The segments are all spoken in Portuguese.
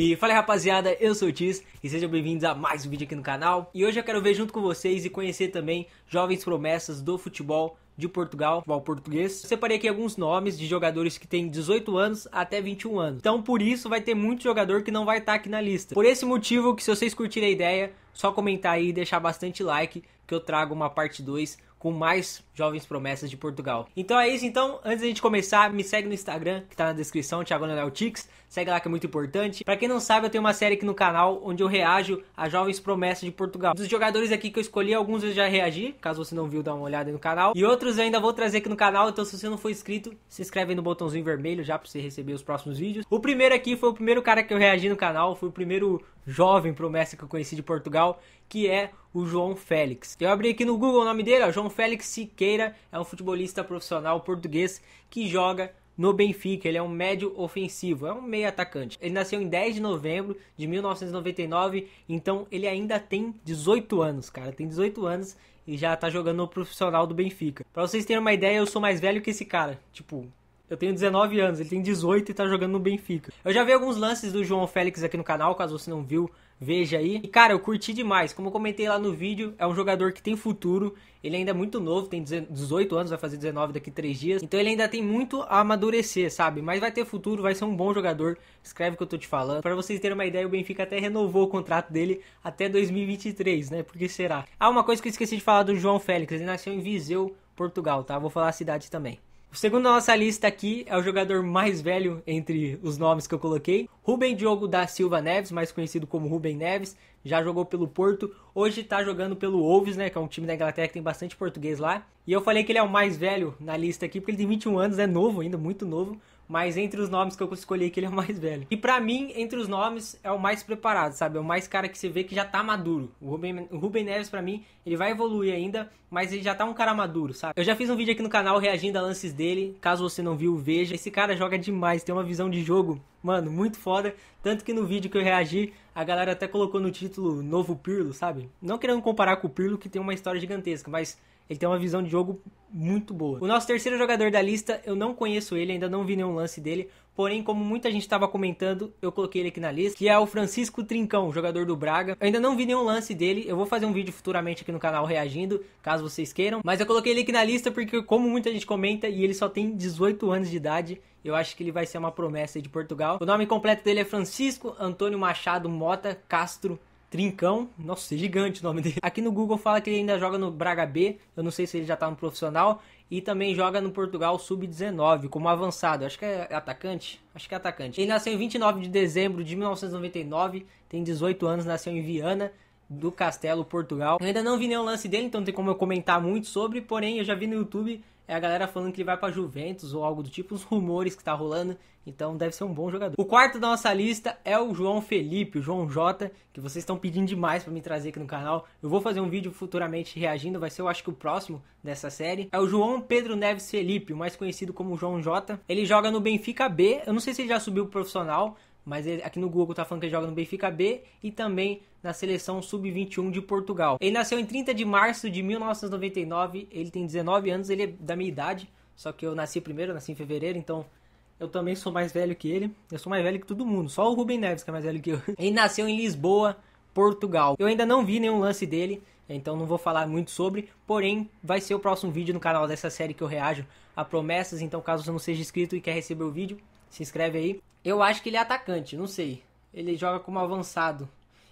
E fala rapaziada, eu sou o Tis e sejam bem-vindos a mais um vídeo aqui no canal. E hoje eu quero ver junto com vocês e conhecer também jovens promessas do futebol de Portugal, futebol português. Eu separei aqui alguns nomes de jogadores que têm 18 anos até 21 anos. Então, por isso, vai ter muito jogador que não vai estar tá aqui na lista. Por esse motivo, que se vocês curtirem a ideia, só comentar aí e deixar bastante like, que eu trago uma parte 2 com mais jovens promessas de Portugal. Então é isso, então, antes da gente começar, me segue no Instagram, que tá na descrição, Thiago Tix, segue lá que é muito importante. Para quem não sabe, eu tenho uma série aqui no canal onde eu reajo a jovens promessas de Portugal. Dos jogadores aqui que eu escolhi, alguns eu já reagi, caso você não viu, dá uma olhada aí no canal. E outros eu ainda vou trazer aqui no canal, então se você não for inscrito, se inscreve aí no botãozinho vermelho já para você receber os próximos vídeos. O primeiro aqui foi o primeiro cara que eu reagi no canal, foi o primeiro jovem promessa que eu conheci de Portugal, que é o João Félix. Eu abri aqui no Google o nome dele, ó, João Félix Siqueira, é um futebolista profissional português que joga no Benfica. Ele é um médio ofensivo, é um meio atacante. Ele nasceu em 10 de novembro de 1999, então ele ainda tem 18 anos, cara. Tem 18 anos e já tá jogando no profissional do Benfica. Para vocês terem uma ideia, eu sou mais velho que esse cara. Tipo, eu tenho 19 anos, ele tem 18 e tá jogando no Benfica. Eu já vi alguns lances do João Félix aqui no canal, caso você não viu, veja aí. E cara, eu curti demais. Como eu comentei lá no vídeo, é um jogador que tem futuro. Ele ainda é muito novo, tem 18 anos, vai fazer 19 daqui 3 dias. Então ele ainda tem muito a amadurecer, sabe? Mas vai ter futuro, vai ser um bom jogador. Escreve o que eu tô te falando. Para vocês terem uma ideia, o Benfica até renovou o contrato dele até 2023, né? Por que será? Ah, uma coisa que eu esqueci de falar do João Félix. Ele nasceu em Viseu, Portugal, tá? Vou falar a cidade também. O segundo na nossa lista aqui é o jogador mais velho entre os nomes que eu coloquei. Rubem Diogo da Silva Neves, mais conhecido como Rubem Neves, já jogou pelo Porto, hoje está jogando pelo Wolves, né, que é um time da Inglaterra que tem bastante português lá. E eu falei que ele é o mais velho na lista aqui, porque ele tem 21 anos, é novo ainda, muito novo, mas entre os nomes que eu escolhi aquele ele é o mais velho. E para mim, entre os nomes, é o mais preparado, sabe? É o mais cara que você vê que já tá maduro. O Ruben, o Ruben Neves, para mim, ele vai evoluir ainda, mas ele já tá um cara maduro, sabe? Eu já fiz um vídeo aqui no canal reagindo a lances dele, caso você não viu, veja. Esse cara joga demais, tem uma visão de jogo, mano, muito foda. Tanto que no vídeo que eu reagi, a galera até colocou no título Novo Pirlo, sabe? Não querendo comparar com o Pirlo, que tem uma história gigantesca, mas ele tem uma visão de jogo muito boa. O nosso terceiro jogador da lista, eu não conheço ele, ainda não vi nenhum lance dele. Porém, como muita gente estava comentando, eu coloquei ele aqui na lista, que é o Francisco Trincão, jogador do Braga. Eu ainda não vi nenhum lance dele, eu vou fazer um vídeo futuramente aqui no canal reagindo, caso vocês queiram. Mas eu coloquei ele aqui na lista porque, como muita gente comenta, e ele só tem 18 anos de idade, eu acho que ele vai ser uma promessa de Portugal. O nome completo dele é Francisco Antônio Machado Mota Castro Trincão, nossa, gigante o nome dele. Aqui no Google fala que ele ainda joga no Braga B, eu não sei se ele já tá no profissional, e também joga no Portugal Sub-19 como avançado, acho que é atacante, acho que é atacante. Ele nasceu em 29 de dezembro de 1999, tem 18 anos, nasceu em Viana, do Castelo, Portugal. Eu ainda não vi nenhum lance dele, então não tem como eu comentar muito sobre, porém eu já vi no YouTube é a galera falando que ele vai pra Juventus ou algo do tipo, os rumores que tá rolando. Então deve ser um bom jogador. O quarto da nossa lista é o João Felipe, o João Jota, que vocês estão pedindo demais para me trazer aqui no canal. Eu vou fazer um vídeo futuramente reagindo, vai ser eu acho que o próximo dessa série. É o João Pedro Neves Felipe, o mais conhecido como João Jota. Ele joga no Benfica B, eu não sei se ele já subiu profissional, mas ele, aqui no Google tá falando que ele joga no Benfica B e também na seleção sub-21 de Portugal. Ele nasceu em 30 de março de 1999, ele tem 19 anos, ele é da minha idade, só que eu nasci primeiro, nasci em fevereiro, então eu também sou mais velho que ele. Eu sou mais velho que todo mundo, só o Rubem Neves que é mais velho que eu. Ele nasceu em Lisboa, Portugal. Eu ainda não vi nenhum lance dele, então não vou falar muito sobre, porém vai ser o próximo vídeo no canal dessa série que eu reajo a promessas, então caso você não seja inscrito e quer receber o vídeo, se inscreve aí. Eu acho que ele é atacante, não sei. Ele joga como avançado.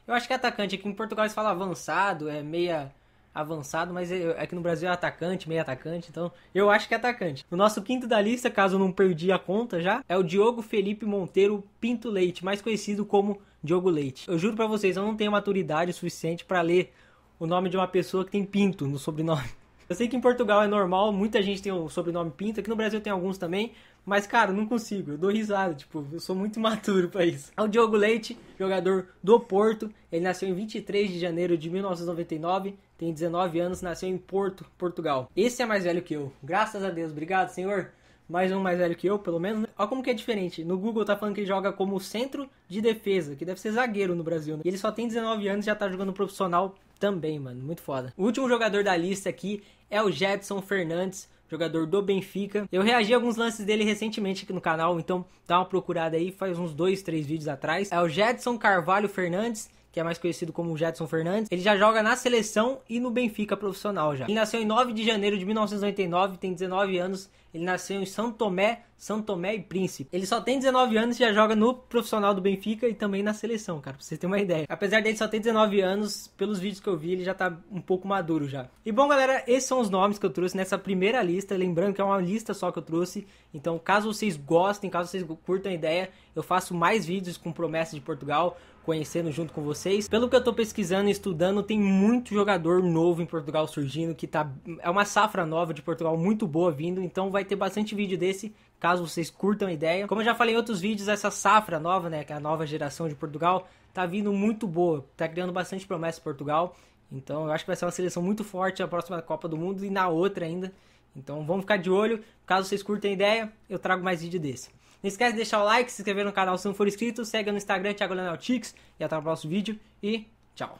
Eu acho que é atacante. Aqui em Portugal eles falam avançado, é meia avançado, mas aqui no Brasil é atacante, meio atacante, então eu acho que é atacante. O nosso quinto da lista, caso não perdi a conta já, é o Diogo Felipe Monteiro Pinto Leite, mais conhecido como Diogo Leite. Eu juro para vocês, eu não tenho maturidade suficiente para ler o nome de uma pessoa que tem Pinto no sobrenome. Eu sei que em Portugal é normal, muita gente tem o sobrenome Pinto, aqui no Brasil tem alguns também, mas, cara, não consigo. Eu dou risada, tipo, eu sou muito maturo para isso. É o Diogo Leite, jogador do Porto. Ele nasceu em 23 de janeiro de 1999, tem 19 anos, nasceu em Porto, Portugal. Esse é mais velho que eu. Graças a Deus. Obrigado, senhor. Mais um mais velho que eu, pelo menos. Né? Olha como que é diferente. No Google tá falando que ele joga como centro de defesa, que deve ser zagueiro no Brasil. Né? E ele só tem 19 anos e já tá jogando profissional também, mano. Muito foda. O último jogador da lista aqui é o Jetson Fernandes, jogador do Benfica. Eu reagi a alguns lances dele recentemente aqui no canal, então dá uma procurada aí, faz uns dois, três vídeos atrás. É o Jetson Carvalho Fernandes, que é mais conhecido como Jetson Fernandes, ele já joga na seleção e no Benfica profissional já. Ele nasceu em 9 de janeiro de 1999, tem 19 anos, ele nasceu em São Tomé, São Tomé e Príncipe. Ele só tem 19 anos e já joga no profissional do Benfica e também na seleção, cara, pra você ter uma ideia. Apesar dele só ter 19 anos, pelos vídeos que eu vi, ele já tá um pouco maduro já. E bom, galera, esses são os nomes que eu trouxe nessa primeira lista. Lembrando que é uma lista só que eu trouxe. Então, caso vocês gostem, caso vocês curtam a ideia, eu faço mais vídeos com promessas de Portugal conhecendo junto com vocês. Pelo que eu tô pesquisando e estudando, tem muito jogador novo em Portugal surgindo, que tá é uma safra nova de Portugal muito boa vindo, então vai ter bastante vídeo desse, caso vocês curtam a ideia. Como eu já falei em outros vídeos, essa safra nova, né, que é a nova geração de Portugal, tá vindo muito boa, tá criando bastante promessa Portugal. Então eu acho que vai ser uma seleção muito forte na próxima Copa do Mundo e na outra ainda. Então vamos ficar de olho. Caso vocês curtem a ideia, eu trago mais vídeo desse. Não esquece de deixar o like, se inscrever no canal se não for inscrito, segue no Instagram, Thiago Leonel Tix, e até o próximo vídeo e tchau!